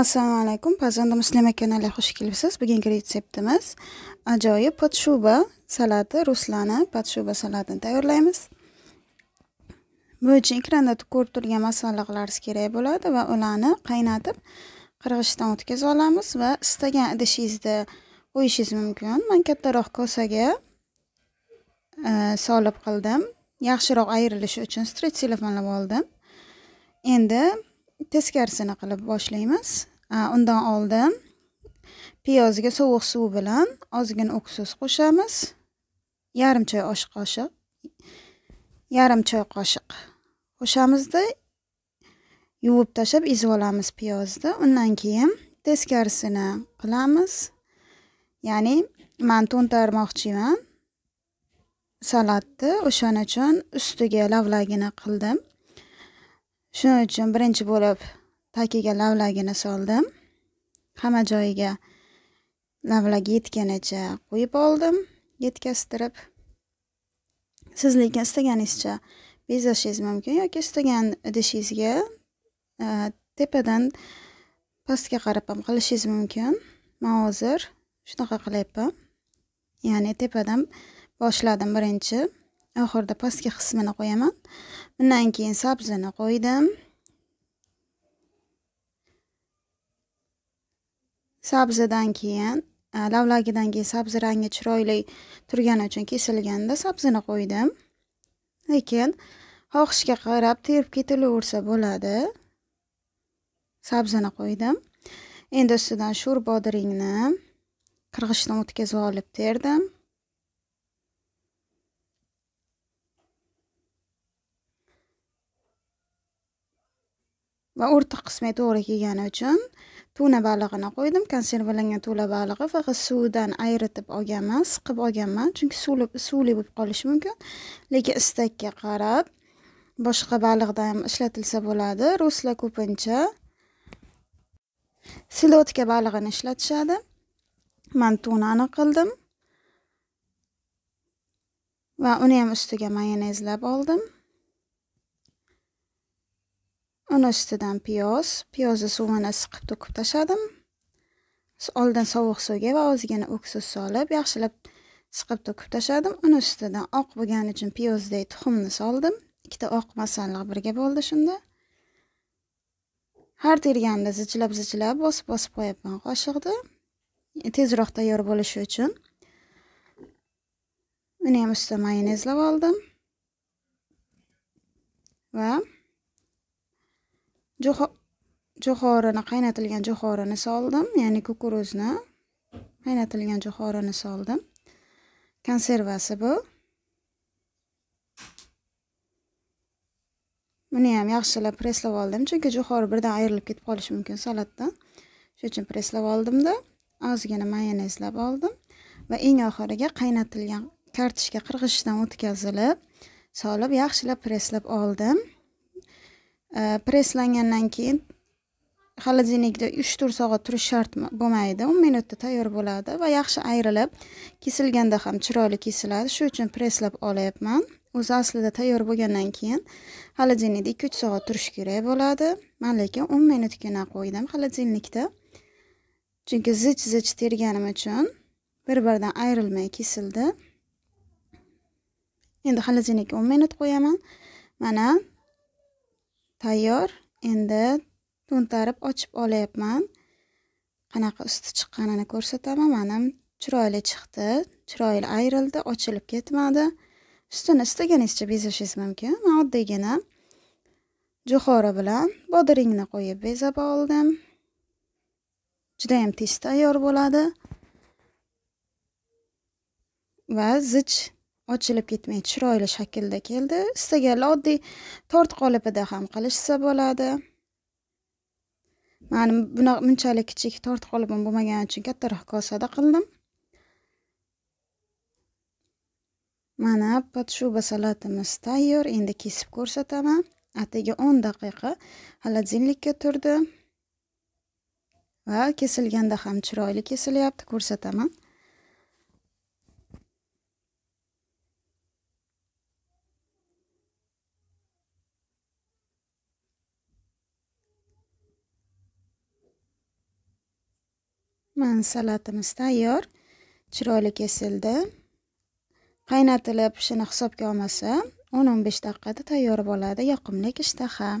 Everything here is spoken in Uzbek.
assalomu alaykum pazanda muslima kanaliga xush kelibsiz bugungi retseptimiz ajoyib podshuba salati ruslani podshuba salatini tayyorlaymiz bu uchun ekranda ko'rib turgan masalliqlaringiz kerak bo'ladi va ularni qaynatib qirg'ichdan o'tkazib olamiz va istagan idishingizda qo'yishingiz mumkin man kattaroq kosaga e, solib qildim yaxshiroq ayrilishi uchun stress telefonlab oldim endi teskarisini qilib boshlaymiz undan oldin piyozga sovuq suv bilan ozgina oksuz qo'shamiz yarim choy osh qoshiq yarim choy qoshiq qo'shamizda yuvib tashlab ezib olamiz piyozni undan keyin teskarisini qilamiz ya'ni man to'ntarmoqchiman salatni o'shaning uchun ustiga lavlagini qildim shuning uchun birinchi bo'lib takiga lavlagini soldim hamma joyiga lavlagi yetganicha quyib oldim yetkaztirib siz lekin istaganingizcha bezashingiz mumkin yoki istagan idishingizga e, tepadan pastga qarab ham qilishingiz mumkin man hozir shunaqa qilyapman ya'ni tepadan boshladim birinchi oxirida pastki qismini qo'yaman bundan keyin sabzini qo'ydim sabzidan keyin lavlagidan keyin sabzi rangi chiroyli turgani uchun kesilganda sabzini qo'ydim lekin xohishga qarab terib ketilaversa bo'ladi sabzini qo'ydim endi ustidan sho'r bodringni qirg'ichdan o'tkazib olib terdim va o'rta qismi to'g'ri kelgani uchun tuna balig'ini qo'ydim konservalangan tuna balig'i faqat suvidan ayritib olganman siqib olganman chunki suvli suvli bo'lib qolishi mumkin lekin istakka qarab boshqa baliqda ham ishlatilsa bo'ladi ruslar ko'pincha selodka balig'ini ishlatishadi man tunani qildim va uni ham ustiga mayonezlab oldim uni ustidan piyoz piyozni suvini siqib to'kib tashladim oldin sovuq suvga va ozgina uksus solib yaxshilab siqib to'kib tashladim uni ustidan oq bo'lgani uchun piyozdek tuxumni soldim ikkita oq masalliq birga bo'ldi shunda har terganda zichlab zichlab bosib bosib qo'yapman qoshiqni tezroq tayyor bo'lishi uchun uni ham ustidan mayonezlab oldim va jo'xorini qaynatilgan jo'xorini soldim ya'ni kukuruzni qaynatilgan jo'xorini soldim konservasi bu buni ham yaxshilab preslab oldim chunki jo'xori birdan ayrilib ketib qolishi mumkin salatdan shuning uchun preslab oldimda ozgina mayonezlab oldim va eng oxiriga qaynatilgan kartoshka qirg'ichdan o'tkazilib solib yaxshilab preslab oldim Э, presslangandan keyin xolodilnikda uch to'rt soat turish shart bo'lmaydi o'n minutda tayyor bo'ladi va yaxshi ayrilib kesilganda ham chiroyli kesiladi shu uchun presslab olyapman o'zi aslida tayyor bo'lgandan keyin xolodilnikda ikki uch soat turishi kerak bo'ladi man lekin o'n minutgina qo'ydim xolodilnikda chunki zich zich terganim uchun bir biridan ayrilmay kesildi endi xolodilnikka o'n minut qo'yaman mana tayyor endi to'ntarib ochib olyapman qanaqa usti chiqqanini ko'rsataman mana chiroyli chiqdi chiroyli ayrildi ochilib ketmadi ustini istaganingizcha bezashingiz mumkin man oddiygina jo'xori bilan bodringni qo'yib bezab oldim judayam tez tayyor bo'ladi va zich ochilib ketmaydi chiroyli shaklda keldi istaganlar oddiy tort qolipida ham qilishsa bo'ladi mani bunaqa bunchalik kichik tort qolipim bo'lmagani uchun kattaroq kosada qildim mana podshuba salatimiz tayyor endi kesib ko'rsataman atigi o'n daqiqa xolodilnikka turdi va kesilganda ham chiroyli kesilyapti ko'rsataman man salatimiz tayyor chiroyli kesildi qaynatilib shuni hisobga olmasa 10-15 daqiqada tayyor bo'ladi yoqimli ishtaha